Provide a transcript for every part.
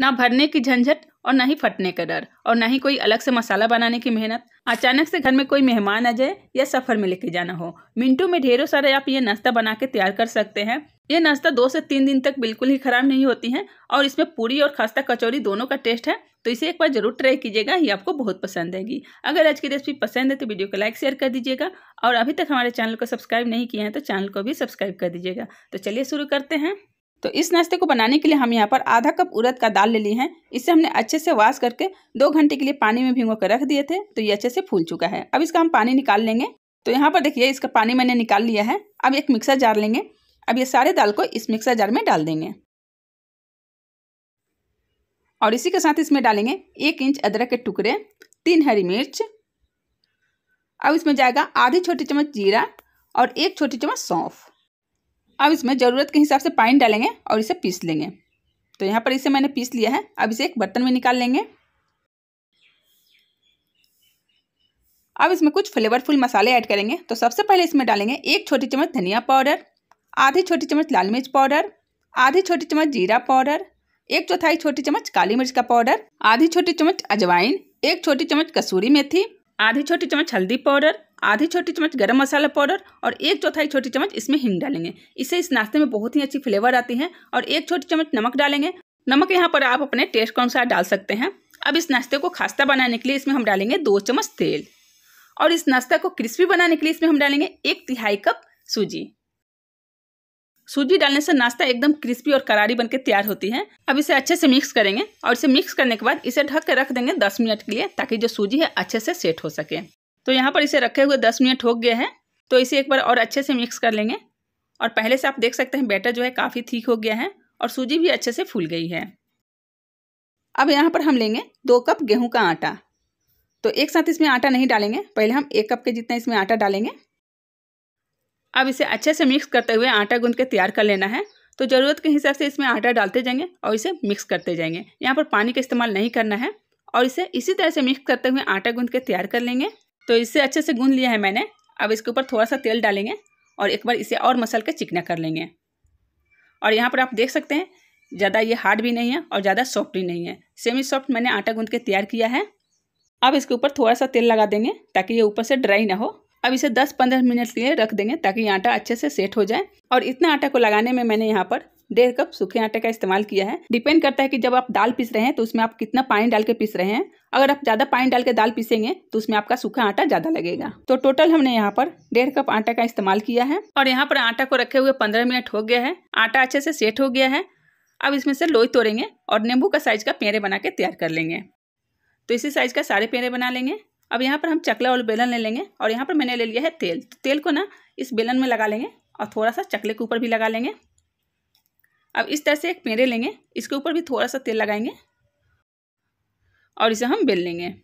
ना भरने की झंझट और ना ही फटने का डर और ना ही कोई अलग से मसाला बनाने की मेहनत अचानक से घर में कोई मेहमान आ जाए या सफर में लेके जाना हो मिनटों में ढेरों सारे आप ये नाश्ता बना के तैयार कर सकते हैं ये नाश्ता दो से तीन दिन तक बिल्कुल ही खराब नहीं होती है और इसमें पूरी और खास्ता कचौरी दोनों का टेस्ट है तो इसे एक बार जरूर ट्राई कीजिएगा ये आपको बहुत पसंद आएगी अगर आज की रेसिपी पसंद है तो वीडियो को लाइक शेयर कर दीजिएगा और अभी तक हमारे चैनल को सब्सक्राइब नहीं किया है तो चैनल को भी सब्सक्राइब कर दीजिएगा तो चलिए शुरू करते हैं तो इस नाश्ते को बनाने के लिए हम यहाँ पर आधा कप उड़द का दाल ले लिए हैं इसे हमने अच्छे से वाश करके दो घंटे के लिए पानी में भिंगो कर रख दिए थे तो ये अच्छे से फूल चुका है अब इसका हम पानी निकाल लेंगे तो यहाँ पर देखिए इसका पानी मैंने निकाल लिया है अब एक मिक्सर जार लेंगे अब ये सारे दाल को इस मिक्सर जार में डाल देंगे और इसी के साथ इसमें डालेंगे एक इंच अदरक के टुकड़े तीन हरी मिर्च अब इसमें जाएगा आधी छोटी चम्मच जीरा और एक छोटी चम्मच सौंफ अब इसमें ज़रूरत के हिसाब से पानी डालेंगे और इसे पीस लेंगे तो यहाँ पर इसे मैंने पीस लिया है अब इसे एक बर्तन में निकाल लेंगे अब इसमें कुछ फ्लेवरफुल मसाले ऐड करेंगे तो सबसे पहले इसमें डालेंगे एक छोटी चम्मच धनिया पाउडर आधी छोटी चम्मच लाल मिर्च पाउडर आधी छोटी चम्मच जीरा पाउडर एक चौथाई छोटी चम्मच काली मिर्च का पाउडर आधी छोटी चम्मच अजवाइन एक छोटी चम्मच कसूरी मेथी आधी छोटी चम्मच हल्दी पाउडर आधी छोटी चम्मच गरम मसाला पाउडर और एक चौथाई छोटी चम्मच इसमें हिंग डालेंगे इससे इस नाश्ते में बहुत ही अच्छी फ्लेवर आती है और एक छोटी चम्मच नमक डालेंगे नमक यहाँ पर आप अपने टेस्ट के अनुसार डाल सकते हैं अब इस नाश्ते को खास्ता बनाने के लिए इसमें हम डालेंगे दो चम्मच तेल और इस नाश्ता को क्रिस्पी बनाने के लिए इसमें हम डालेंगे एक तिहाई कप सूजी सूजी डालने से नाश्ता एकदम क्रिस्पी और करारी बनकर तैयार होती है अब इसे अच्छे से मिक्स करेंगे और इसे मिक्स करने के बाद इसे ढक कर रख देंगे दस मिनट के लिए ताकि जो सूजी है अच्छे से सेट हो सके तो यहाँ पर इसे रखे हुए दस मिनट हो गए हैं तो इसे एक बार और अच्छे से मिक्स कर लेंगे और पहले से आप देख सकते हैं बैटर जो है काफ़ी ठीक हो गया है और सूजी भी अच्छे से फूल गई है अब यहाँ पर हम लेंगे दो कप गेहूं का आटा तो एक साथ इसमें आटा नहीं डालेंगे पहले हम एक कप के जितना इसमें आटा डालेंगे अब इसे अच्छे से मिक्स करते हुए आटा गूंद के तैयार कर लेना है तो ज़रूरत के हिसाब से इसमें आटा डालते जाएंगे और इसे मिक्स करते जाएंगे यहाँ पर पानी का इस्तेमाल नहीं करना है और इसे इसी तरह से मिक्स करते हुए आटा गूंद के तैयार कर लेंगे तो इसे अच्छे से गूँध लिया है मैंने अब इसके ऊपर थोड़ा सा तेल डालेंगे और एक बार इसे और मसल के चिकना कर लेंगे और यहाँ पर आप देख सकते हैं ज़्यादा ये हार्ड भी नहीं है और ज़्यादा सॉफ्ट भी नहीं है सेमी सॉफ्ट मैंने आटा गूंद के तैयार किया है अब इसके ऊपर थोड़ा सा तेल लगा देंगे ताकि ये ऊपर से ड्राई ना हो अब इसे 10-15 मिनट के लिए रख देंगे ताकि ये आटा अच्छे से सेट हो जाए और इतना आटा को लगाने में मैंने यहाँ पर डेढ़ कप सूखे आटे का इस्तेमाल किया है डिपेंड करता है कि जब आप दाल पीस रहे हैं तो उसमें आप कितना पानी डाल के पीस रहे हैं अगर आप ज़्यादा पानी डाल के दाल पीसेंगे तो उसमें आपका सूखा आटा ज़्यादा लगेगा तो टोटल हमने यहाँ पर डेढ़ कप आटा का इस्तेमाल किया है और यहाँ पर आटा को रखे हुए पंद्रह मिनट हो गया है आटा अच्छे से सेट हो गया है अब इसमें से लोई तोड़ेंगे और नींबू का साइज का पेड़े बना के तैयार कर लेंगे तो इसी साइज का सारे पेड़े बना लेंगे अब यहाँ पर हम चकला और बेलन ले लेंगे और यहाँ पर मैंने ले लिया है तेल तो तेल को ना इस बेलन में लगा लेंगे और थोड़ा सा चकले के ऊपर भी लगा लेंगे अब इस तरह से एक पेड़े लेंगे इसके ऊपर भी थोड़ा सा तेल लगाएंगे और इसे हम बेल लेंगे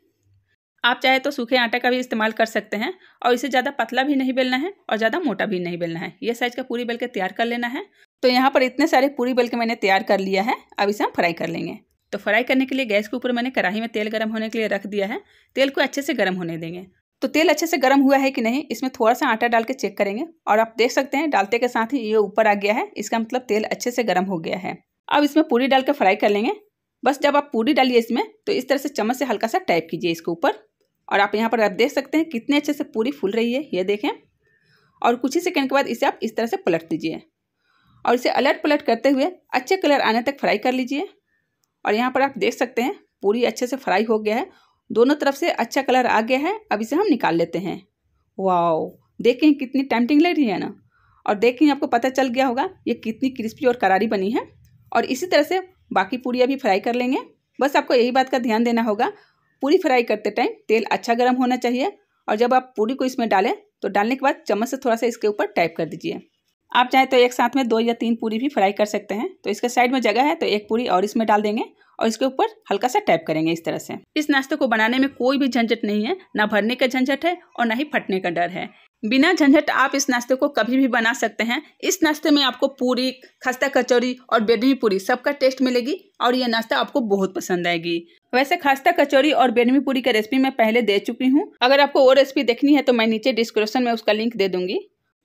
आप चाहे तो सूखे आटा का भी इस्तेमाल कर सकते हैं और इसे ज़्यादा पतला भी नहीं बेलना है और ज़्यादा मोटा भी नहीं बेलना है ये साइज़ का पूरी बेल के तैयार कर लेना है तो यहाँ पर इतने सारे पूरी बेल के मैंने तैयार कर लिया है अब इसे हम फ्राई कर लेंगे तो फ्राई करने के लिए गैस के ऊपर मैंने कढ़ाई में तेल गर्म होने के लिए रख दिया है तेल को अच्छे से गर्म होने देंगे तो तेल अच्छे से गर्म हुआ है कि नहीं इसमें थोड़ा सा आटा डाल के चेक करेंगे और आप देख सकते हैं डालते के साथ ही ये ऊपर आ गया है इसका मतलब तेल अच्छे से गर्म हो गया है अब इसमें पूरी डाल के फ्राई कर लेंगे बस जब आप पूरी डालिए इसमें तो इस तरह से चम्मच से हल्का सा टाइप कीजिए इसके ऊपर और आप यहाँ पर आप देख सकते हैं कितने अच्छे से पूरी फूल रही है ये देखें और कुछ ही सेकेंड के बाद इसे आप इस तरह से पलट दीजिए और इसे अलट पलट करते हुए अच्छे कलर आने तक फ्राई कर लीजिए और यहाँ पर आप देख सकते हैं पूरी अच्छे से फ्राई हो गया है दोनों तरफ से अच्छा कलर आ गया है अब इसे हम निकाल लेते हैं वाओ देखें कितनी टेम्पटिंग लग रही है ना और देखें आपको पता चल गया होगा ये कितनी क्रिस्पी और करारी बनी है और इसी तरह से बाकी पूड़ियाँ भी फ्राई कर लेंगे बस आपको यही बात का ध्यान देना होगा पूरी फ्राई करते टाइम तेल अच्छा गर्म होना चाहिए और जब आप पूरी को इसमें डालें तो डालने के बाद चम्मच से थोड़ा सा इसके ऊपर टाइप कर दीजिए आप चाहे तो एक साथ में दो या तीन पूरी भी फ्राई कर सकते हैं तो इसके साइड में जगह है तो एक पूरी और इसमें डाल देंगे और इसके ऊपर हल्का सा टैप करेंगे इस तरह से इस नाश्ते को बनाने में कोई भी झंझट नहीं है ना भरने का झंझट है और ना ही फटने का डर है बिना झंझट आप इस नाश्ते को कभी भी बना सकते हैं इस नाश्ते में आपको पूरी खस्ता कचौरी और बेडमी पूरी सबका टेस्ट मिलेगी और ये नाश्ता आपको बहुत पसंद आएगी वैसे खस्ता कचौरी और बेडमी पूरी की रेसिपी मैं पहले दे चुकी हूँ अगर आपको वो रेसिपी देखनी है तो मैं नीचे डिस्क्रिप्शन में उसका लिंक दे दूंगी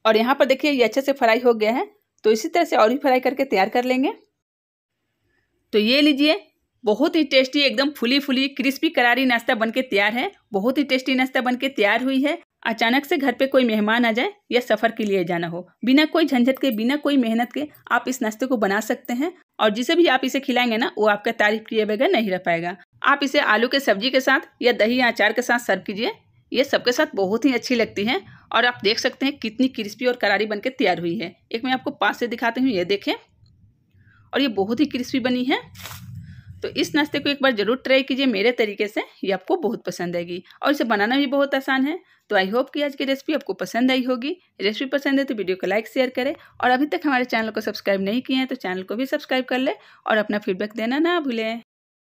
और यहाँ पर देखिए ये अच्छे से फ्राई हो गया है तो इसी तरह से और भी फ्राई करके तैयार कर लेंगे तो ये लीजिए बहुत ही टेस्टी एकदम फुली फुली क्रिस्पी करारी नाश्ता बनके तैयार है बहुत ही टेस्टी नाश्ता बनके तैयार हुई है अचानक से घर पे कोई मेहमान आ जाए या सफ़र के लिए जाना हो बिना कोई झंझट के बिना कोई मेहनत के आप इस नाश्ते को बना सकते हैं और जिसे भी आप इसे खिलाएंगे ना वो आपका तारीफ किए बगैर नहीं रह पाएगा आप इसे आलू के सब्जी के साथ या दही अचार के साथ सर्व कीजिए ये सबके साथ बहुत ही अच्छी लगती है और आप देख सकते हैं कितनी क्रिस्पी और करारी बनके तैयार हुई है एक मैं आपको पास से दिखाती हूँ ये देखें और ये बहुत ही क्रिस्पी बनी है तो इस नाश्ते को एक बार ज़रूर ट्राई कीजिए मेरे तरीके से ये आपको बहुत पसंद आएगी और इसे बनाना भी बहुत आसान है तो आई होप कि आज की रेसिपी आपको पसंद आई होगी रेसिपी पसंद है तो वीडियो को लाइक शेयर करें और अभी तक हमारे चैनल को सब्सक्राइब नहीं किए हैं तो चैनल को भी सब्सक्राइब कर लें और अपना फीडबैक देना ना भूलें